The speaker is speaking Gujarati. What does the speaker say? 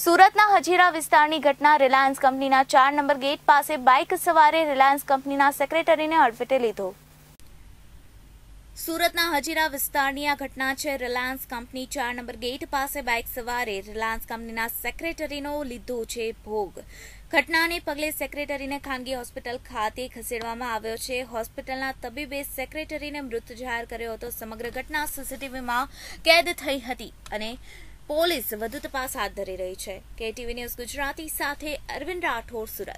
સુરતના હજીરા વિસ્તારની ઘટના રિલાયન્સ કંપનીના ચાર નંબર ગેટ પાસે બાઇક સવારે રિલાયન્સ કંપનીના સેક્રેટરીને અડફેટે લીધો સુરતના હજીરા વિસ્તારની આ ઘટના છે રિલાયન્સ કંપની ચાર નંબર ગેટ પાસે બાઇક સવારે રિલાયન્સ કંપનીના સેક્રેટરીનો લીધો છે ભોગ ઘટનાને પગલે સેક્રેટરીને ખાનગી હોસ્પિટલ ખાતે ખસેડવામાં આવ્યો છે હોસ્પિટલના તબીબે સેક્રેટરીને મૃત જાહેર કર્યો હતો સમગ્ર ઘટના સીસીટીવીમાં કેદ થઈ હતી અને પોલીસ વધુ તપાસ હાથ ધરી રહી છે કેટીવી ન્યૂઝ ગુજરાતી સાથે અરવિંદ રાઠોડ સુરત